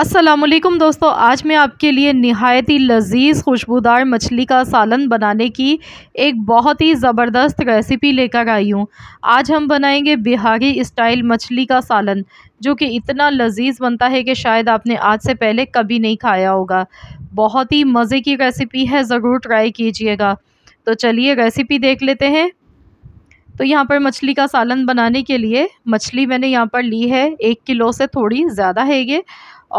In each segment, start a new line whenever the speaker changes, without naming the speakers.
असलम दोस्तों आज मैं आपके लिए नहायत ही लजीज़ खुशबूदार मछली का सालन बनाने की एक बहुत ही ज़बरदस्त रेसिपी लेकर आई हूँ आज हम बनाएंगे बिहारी स्टाइल मछली का सालन जो कि इतना लजीज बनता है कि शायद आपने आज से पहले कभी नहीं खाया होगा बहुत ही मज़े की रेसिपी है ज़रूर ट्राई कीजिएगा तो चलिए रेसिपी देख लेते हैं तो यहाँ पर मछली का सालन बनाने के लिए मछली मैंने यहाँ पर ली है एक किलो से थोड़ी ज़्यादा है ये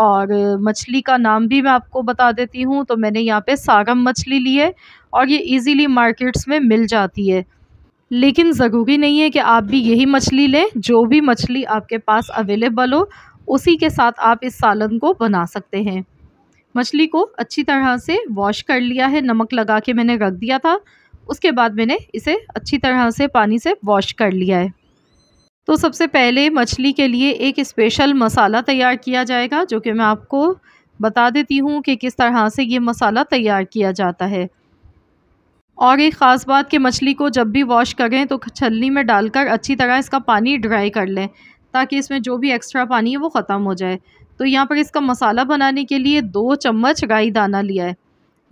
और मछली का नाम भी मैं आपको बता देती हूँ तो मैंने यहाँ पे सागम मछली ली है और ये इजीली मार्केट्स में मिल जाती है लेकिन ज़रूरी नहीं है कि आप भी यही मछली लें जो भी मछली आपके पास अवेलेबल हो उसी के साथ आप इस सालन को बना सकते हैं मछली को अच्छी तरह से वॉश कर लिया है नमक लगा के मैंने रख दिया था उसके बाद मैंने इसे अच्छी तरह से पानी से वॉश कर लिया है तो सबसे पहले मछली के लिए एक स्पेशल मसाला तैयार किया जाएगा जो कि मैं आपको बता देती हूँ कि किस तरह से ये मसाला तैयार किया जाता है और एक ख़ास बात कि मछली को जब भी वॉश करें तो छलनी में डालकर अच्छी तरह इसका पानी ड्राई कर लें ताकि इसमें जो भी एक्स्ट्रा पानी है वो ख़त्म हो जाए तो यहाँ पर इसका मसाला बनाने के लिए दो चम्मच राई दाना लिया है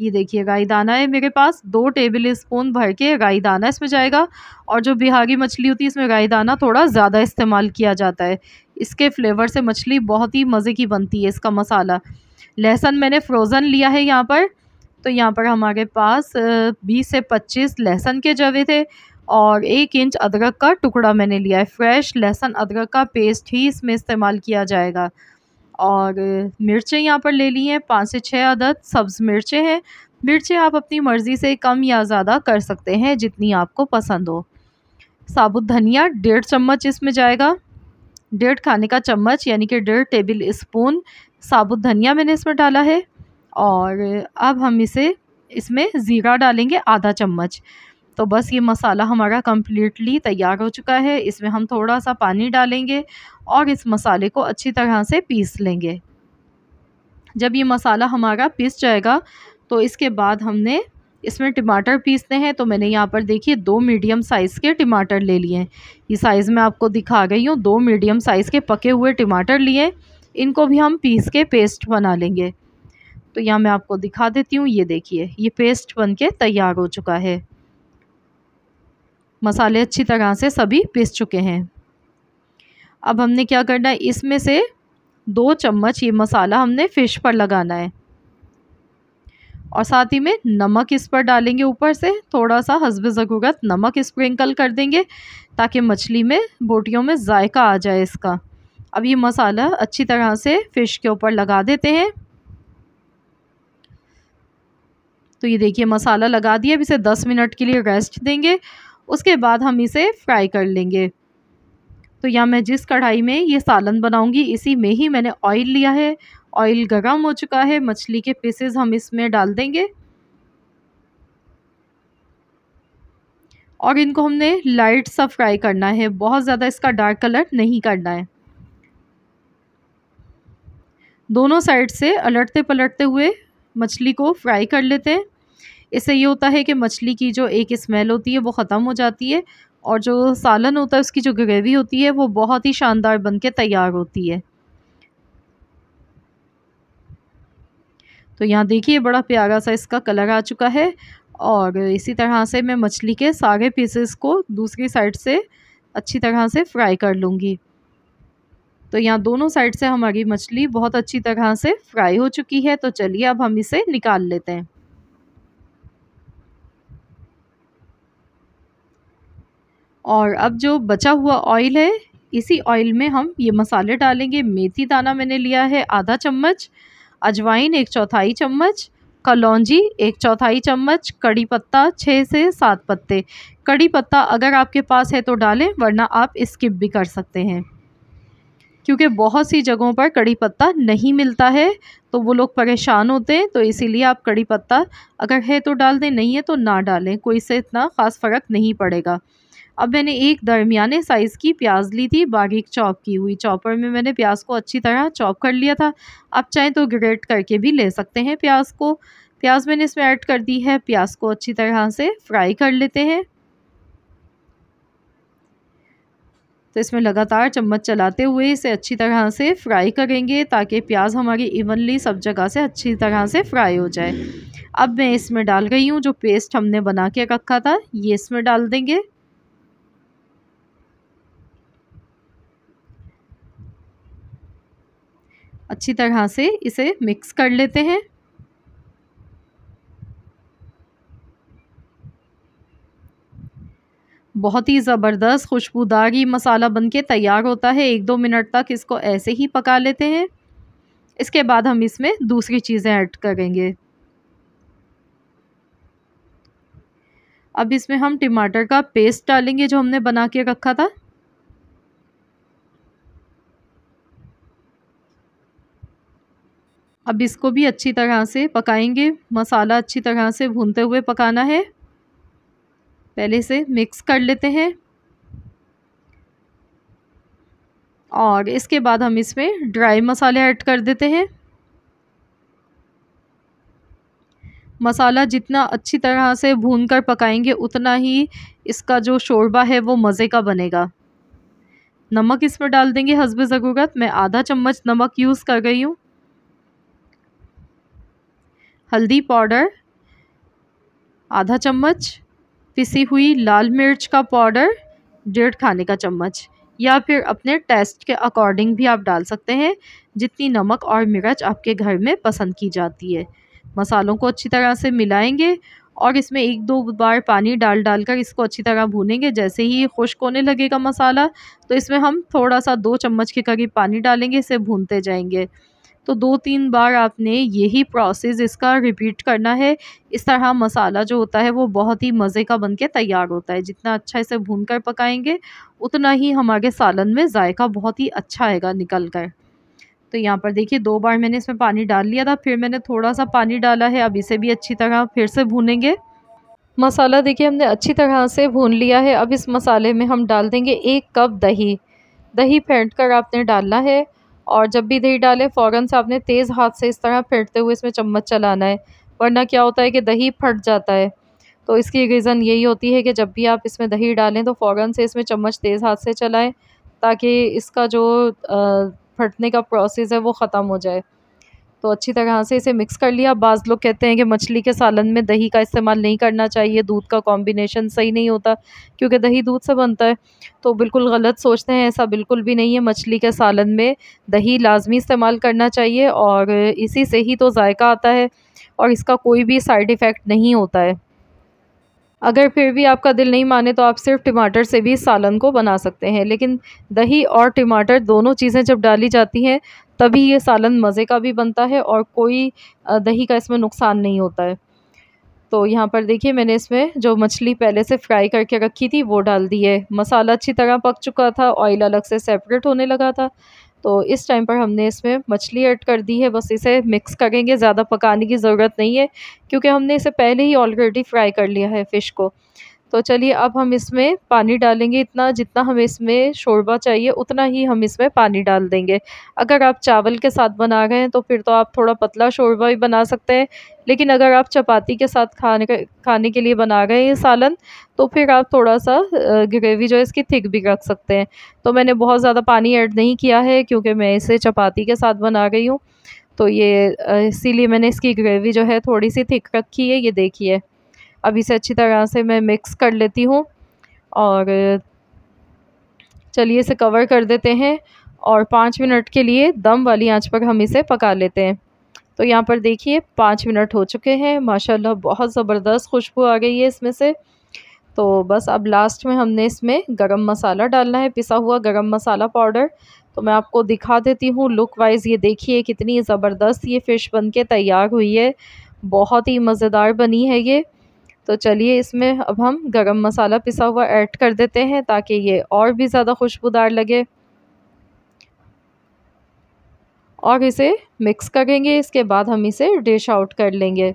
ये देखिए राई दाना है मेरे पास दो टेबल स्पून भर के राई दाना इसमें जाएगा और जो बिहारी मछली होती है इसमें राई दाना थोड़ा ज़्यादा इस्तेमाल किया जाता है इसके फ्लेवर से मछली बहुत ही मज़े की बनती है इसका मसाला लहसुन मैंने फ्रोज़न लिया है यहाँ पर तो यहाँ पर हमारे पास बीस से पच्चीस लहसुन के जवे थे और एक इंच अदरक का टुकड़ा मैंने लिया है फ्रेश लहसुन अदरक का पेस्ट ही इसमें इस्तेमाल किया जाएगा और मिर्चें यहाँ पर ले ली हैं पाँच से छः आदद सब्ज़ मिर्चें हैं मिर्चें आप अपनी मर्ज़ी से कम या ज़्यादा कर सकते हैं जितनी आपको पसंद हो साबुत धनिया डेढ़ चम्मच इसमें जाएगा डेढ़ खाने का चम्मच यानी कि डेढ़ टेबल स्पून साबुत धनिया मैंने इसमें डाला है और अब हम इसे इसमें ज़ीरा डालेंगे आधा चम्मच तो बस ये मसाला हमारा कम्प्लीटली तैयार हो चुका है इसमें हम थोड़ा सा पानी डालेंगे और इस मसाले को अच्छी तरह से पीस लेंगे जब ये मसाला हमारा पीस जाएगा तो इसके बाद हमने इसमें टमाटर पीसने हैं तो मैंने यहाँ पर देखिए दो मीडियम साइज़ के टमाटर ले लिए हैं ये साइज़ मैं आपको दिखा गई हूँ दो मीडियम साइज़ के पके हुए टमाटर लिए इनको भी हम पीस के पेस्ट बना लेंगे तो यहाँ मैं आपको दिखा देती हूँ ये देखिए ये पेस्ट बन के तैयार हो चुका है मसाले अच्छी तरह से सभी पिस चुके हैं अब हमने क्या करना है इसमें से दो चम्मच ये मसाला हमने फ़िश पर लगाना है और साथ ही में नमक इस पर डालेंगे ऊपर से थोड़ा सा हसब ज़रूरत नमक स्प्रिंकल कर देंगे ताकि मछली में बोटियों में जायका आ जाए इसका अब ये मसाला अच्छी तरह से फ़िश के ऊपर लगा देते हैं तो ये देखिए मसाला लगा दिया अब इसे 10 मिनट के लिए रेस्ट देंगे उसके बाद हम इसे फ्राई कर लेंगे तो यहाँ मैं जिस कढ़ाई में ये सालन बनाऊंगी इसी में ही मैंने ऑयल लिया है ऑयल गर्म हो चुका है मछली के पीसेस हम इसमें डाल देंगे और इनको हमने लाइट सा फ्राई करना है बहुत ज़्यादा इसका डार्क कलर नहीं करना है दोनों साइड से अलटते पलटते हुए मछली को फ्राई कर लेते हैं इससे ये होता है कि मछली की जो एक स्मेल होती है वो ख़त्म हो जाती है और जो सालन होता है उसकी जो ग्रेवी होती है वो बहुत ही शानदार बन के तैयार होती है तो यहाँ देखिए बड़ा प्यारा सा इसका कलर आ चुका है और इसी तरह से मैं मछली के सारे पीसेस को दूसरी साइड से अच्छी तरह से फ्राई कर लूँगी तो यहाँ दोनों साइड से हमारी मछली बहुत अच्छी तरह से फ्राई हो चुकी है तो चलिए अब हम इसे निकाल लेते हैं और अब जो बचा हुआ ऑयल है इसी ऑयल में हम ये मसाले डालेंगे मेथी दाना मैंने लिया है आधा चम्मच अजवाइन एक चौथाई चम्मच कलौजी एक चौथाई चम्मच कड़ी पत्ता छः से सात पत्ते कड़ी पत्ता अगर आपके पास है तो डालें वरना आप स्किप भी कर सकते हैं क्योंकि बहुत सी जगहों पर कड़ी पत्ता नहीं मिलता है तो वो लोग परेशान होते हैं तो इसीलिए आप कड़ी पत्ता अगर है तो डाल दें नहीं है तो ना डालें कोई से इतना ख़ास फ़र्क नहीं पड़ेगा अब मैंने एक दरमियाने साइज़ की प्याज ली थी बारीक चॉप की हुई चॉपर में मैंने प्याज को अच्छी तरह चॉप कर लिया था आप चाहें तो ग्रेट करके भी ले सकते हैं प्याज को प्याज मैंने इसमें ऐड कर दी है प्याज को अच्छी तरह से फ्राई कर लेते हैं तो इसमें लगातार चम्मच चलाते हुए इसे अच्छी तरह से फ्राई करेंगे ताकि प्याज हमारी इवनली सब जगह से अच्छी तरह से फ्राई हो जाए अब मैं इसमें डाल रही हूँ जो पेस्ट हमने बना के रखा था ये इसमें डाल देंगे अच्छी तरह से इसे मिक्स कर लेते हैं बहुत ही ज़बरदस्त खुशबूदार ये मसाला बनके तैयार होता है एक दो मिनट तक इसको ऐसे ही पका लेते हैं इसके बाद हम इसमें दूसरी चीज़ें ऐड करेंगे अब इसमें हम टमाटर का पेस्ट डालेंगे जो हमने बना के रखा था अब इसको भी अच्छी तरह से पकाएंगे मसाला अच्छी तरह से भूनते हुए पकाना है पहले से मिक्स कर लेते हैं और इसके बाद हम इसमें ड्राई मसाले ऐड कर देते हैं मसाला जितना अच्छी तरह से भून कर पकाएंगे उतना ही इसका जो शोरबा है वो मज़े का बनेगा नमक इसमें डाल देंगे हसब ज़रूरत मैं आधा चम्मच नमक यूज़ कर गई हूँ हल्दी पाउडर आधा चम्मच पिसी हुई लाल मिर्च का पाउडर डेढ़ खाने का चम्मच या फिर अपने टेस्ट के अकॉर्डिंग भी आप डाल सकते हैं जितनी नमक और मिर्च आपके घर में पसंद की जाती है मसालों को अच्छी तरह से मिलाएंगे और इसमें एक दो बार पानी डाल डाल कर इसको अच्छी तरह भूनेंगे जैसे ही खुश्क होने लगेगा मसाला तो इसमें हम थोड़ा सा दो चम्मच के करीब पानी डालेंगे इसे भूनते जाएंगे तो दो तीन बार आपने यही प्रोसेस इसका रिपीट करना है इस तरह मसाला जो होता है वो बहुत ही मज़े का बनके तैयार होता है जितना अच्छा इसे भून कर पकाएंगे उतना ही हमारे सालन में जायका बहुत ही अच्छा आएगा निकल कर तो यहाँ पर देखिए दो बार मैंने इसमें पानी डाल लिया था फिर मैंने थोड़ा सा पानी डाला है अब इसे भी अच्छी तरह फिर से भूनेंगे मसाला देखिए हमने अच्छी तरह से भून लिया है अब इस मसाले में हम डाल देंगे एक कप दही दही फेंट कर आपने डालना है और जब भी दही डालें फ़ौरन से आपने तेज़ हाथ से इस तरह फेंटते हुए इसमें चम्मच चलाना है वरना क्या होता है कि दही फट जाता है तो इसकी रीज़न यही होती है कि जब भी आप इसमें दही डालें तो फ़ौरन से इसमें चम्मच तेज़ हाथ से चलाएं ताकि इसका जो फटने का प्रोसेस है वो ख़त्म हो जाए तो अच्छी तरह से इसे मिक्स कर लिया बाज़ लोग कहते हैं कि मछली के सालन में दही का इस्तेमाल नहीं करना चाहिए दूध का कॉम्बिनेशन सही नहीं होता क्योंकि दही दूध से बनता है तो बिल्कुल गलत सोचते हैं ऐसा बिल्कुल भी नहीं है मछली के सालन में दही लाजमी इस्तेमाल करना चाहिए और इसी से ही तो जायका आता है और इसका कोई भी साइड इफ़ेक्ट नहीं होता है अगर फिर भी आपका दिल नहीं माने तो आप सिर्फ टमाटर से भी सालन को बना सकते हैं लेकिन दही और टमाटर दोनों चीज़ें जब डाली जाती हैं तभी ये सालन मज़े का भी बनता है और कोई दही का इसमें नुकसान नहीं होता है तो यहाँ पर देखिए मैंने इसमें जो मछली पहले से फ्राई करके रखी थी वो डाल दी है मसाला अच्छी तरह पक चुका था ऑयल अलग से सेपरेट होने लगा था तो इस टाइम पर हमने इसमें मछली ऐड कर दी है बस इसे मिक्स करेंगे ज़्यादा पकाने की ज़रूरत नहीं है क्योंकि हमने इसे पहले ही ऑलरेडी फ्राई कर लिया है फ़िश को तो चलिए अब हम इसमें पानी डालेंगे इतना जितना हमें इसमें शोरबा चाहिए उतना ही हम इसमें पानी डाल देंगे अगर आप चावल के साथ बना रहे हैं तो फिर तो आप थोड़ा पतला शोरबा भी बना सकते हैं लेकिन अगर आप चपाती के साथ खाने के खाने के लिए बना रहे हैं ये सालन तो फिर आप थोड़ा सा ग्रेवी जो है इसकी थिक भी रख सकते हैं तो मैंने बहुत ज़्यादा पानी ऐड नहीं किया है क्योंकि मैं इसे चपाती के साथ बना रही हूँ तो ये इसीलिए मैंने इसकी ग्रेवी जो है थोड़ी सी थिक रखी है ये देखिए अब इसे अच्छी तरह से मैं मिक्स कर लेती हूँ और चलिए इसे कवर कर देते हैं और पाँच मिनट के लिए दम वाली आंच पर हम इसे पका लेते हैं तो यहाँ पर देखिए पाँच मिनट हो चुके हैं माशाल्लाह बहुत ज़बरदस्त खुशबू आ गई है इसमें से तो बस अब लास्ट में हमने इसमें गरम मसाला डालना है पिसा हुआ गरम मसाला पाउडर तो मैं आपको दिखा देती हूँ लुक वाइज़ ये देखिए कितनी ज़बरदस्त ये फ़िश बन के तैयार हुई है बहुत ही मज़ेदार बनी है ये तो चलिए इसमें अब हम गरम मसाला पिसा हुआ ऐड कर देते हैं ताकि ये और भी ज़्यादा खुशबूदार लगे और इसे मिक्स करेंगे इसके बाद हम इसे डिश आउट कर लेंगे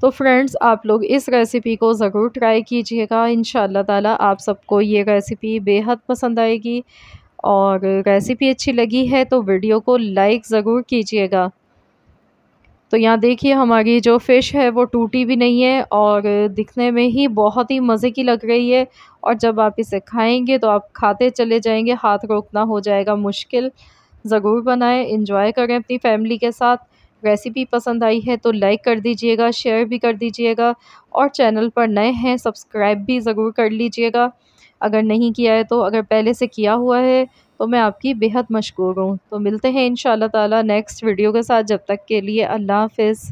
तो फ्रेंड्स आप लोग इस रेसिपी को ज़रूर ट्राई कीजिएगा इन ताला आप सबको ये रेसिपी बेहद पसंद आएगी और रेसिपी अच्छी लगी है तो वीडियो को लाइक ज़रूर कीजिएगा तो यहाँ देखिए हमारी जो फ़िश है वो टूटी भी नहीं है और दिखने में ही बहुत ही मज़े की लग रही है और जब आप इसे खाएंगे तो आप खाते चले जाएंगे हाथ रोकना हो जाएगा मुश्किल ज़रूर बनाएं इन्जॉय करें अपनी फैमिली के साथ रेसिपी पसंद आई है तो लाइक कर दीजिएगा शेयर भी कर दीजिएगा और चैनल पर नए हैं सब्सक्राइब भी ज़रूर कर लीजिएगा अगर नहीं किया है तो अगर पहले से किया हुआ है तो मैं आपकी बेहद मशहूर हूँ तो मिलते हैं इन ताला नेक्स्ट वीडियो के साथ जब तक के लिए अल्लाह हाफिज़